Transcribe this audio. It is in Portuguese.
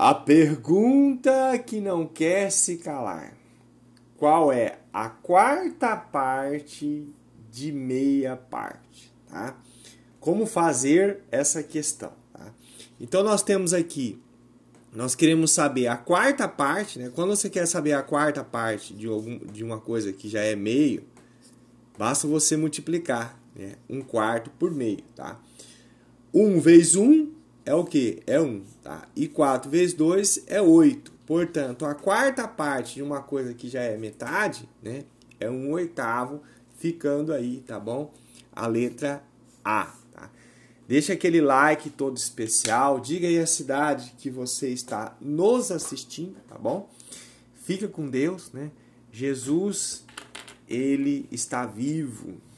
A pergunta que não quer se calar. Qual é a quarta parte de meia parte? Tá? Como fazer essa questão? Tá? Então nós temos aqui, nós queremos saber a quarta parte, né? Quando você quer saber a quarta parte de, algum, de uma coisa que já é meio, basta você multiplicar né? um quarto por meio, tá? um vezes um é o que? É 1. Tá? E 4 vezes 2 é 8. Portanto, a quarta parte de uma coisa que já é metade, né? É um oitavo, ficando aí, tá bom? A letra A. Tá? Deixa aquele like todo especial. Diga aí a cidade que você está nos assistindo, tá bom? Fica com Deus, né? Jesus, ele está vivo.